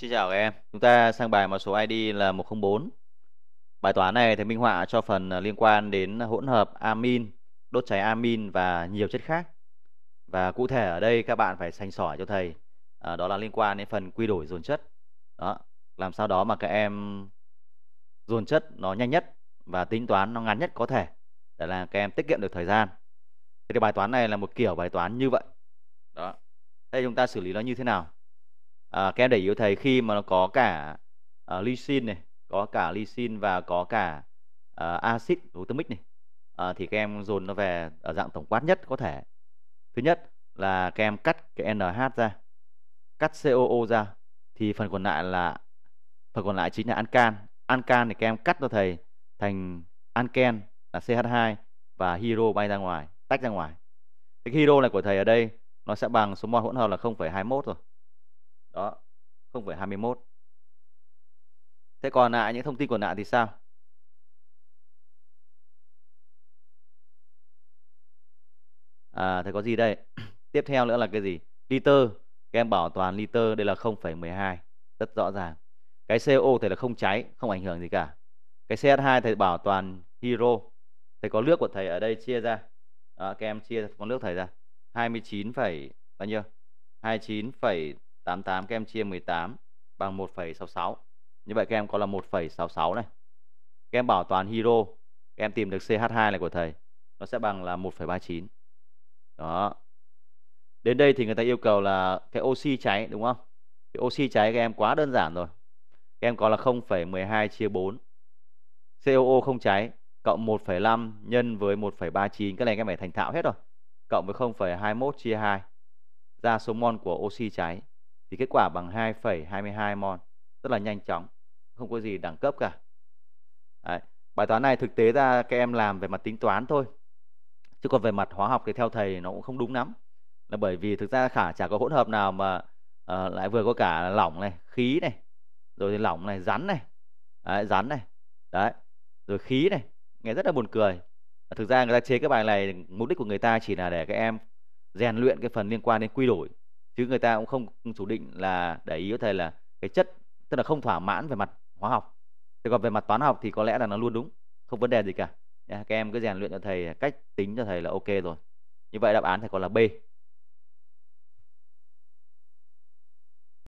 Xin chào các em, chúng ta sang bài mã số ID là 104 Bài toán này thì minh họa cho phần à, liên quan đến hỗn hợp amin, đốt cháy amin và nhiều chất khác Và cụ thể ở đây các bạn phải sành sỏi cho thầy à, Đó là liên quan đến phần quy đổi dồn chất đó Làm sao đó mà các em dồn chất nó nhanh nhất và tính toán nó ngắn nhất có thể Để là các em tiết kiệm được thời gian Thế thì bài toán này là một kiểu bài toán như vậy Đó Thế chúng ta xử lý nó như thế nào à, các em để ý thầy khi mà nó có cả uh, ờ, lysine này có cả lysine và có cả uh, axit glutamic này uh, thì các em dồn nó về ở dạng tổng quát nhất có thể thứ nhất là các em cắt cái NH ra cắt COO ra thì phần còn lại là phần còn lại chính là ancan ancan thì các em cắt cho thầy thành anken là CH2 và hero bay ra ngoài tách ra ngoài cái hero này của thầy ở đây nó sẽ bằng số mol hỗn hợp là 0,21 rồi đó 0,21 thế còn lại à, những thông tin còn lại thì sao à thế có gì đây tiếp theo nữa là cái gì liter các em bảo toàn liter đây là 0,12 rất rõ ràng cái CO thì là không cháy không ảnh hưởng gì cả cái CH2 thầy bảo toàn hero thầy có nước của thầy ở đây chia ra à, các em chia con nước thầy ra 29, bao nhiêu 29, 88 các em chia 18 bằng 1,66. Như vậy các em có là 1,66 này. Các em bảo toàn hero, các em tìm được CH2 này của thầy, nó sẽ bằng là 1,39. Đó. Đến đây thì người ta yêu cầu là cái oxy cháy đúng không? Cái oxy cháy các em quá đơn giản rồi. Các em có là 0,12 chia 4. COO không cháy cộng 1,5 nhân với 1,39, cái này các em phải thành thạo hết rồi. Cộng với 0,21 chia 2 ra số mol của oxy cháy thì kết quả bằng 2,22 mol rất là nhanh chóng không có gì đẳng cấp cả Đấy. bài toán này thực tế ra các em làm về mặt tính toán thôi chứ còn về mặt hóa học thì theo thầy nó cũng không đúng lắm là bởi vì thực ra khả chả có hỗn hợp nào mà uh, lại vừa có cả lỏng này khí này rồi thì lỏng này rắn này đấy, rắn này đấy rồi khí này nghe rất là buồn cười thực ra người ta chế cái bài này mục đích của người ta chỉ là để các em rèn luyện cái phần liên quan đến quy đổi chứ người ta cũng không chủ định là để ý có thể là cái chất tức là không thỏa mãn về mặt hóa học thế còn về mặt toán học thì có lẽ là nó luôn đúng không vấn đề gì cả các em cứ rèn luyện cho thầy cách tính cho thầy là ok rồi như vậy đáp án thầy còn là b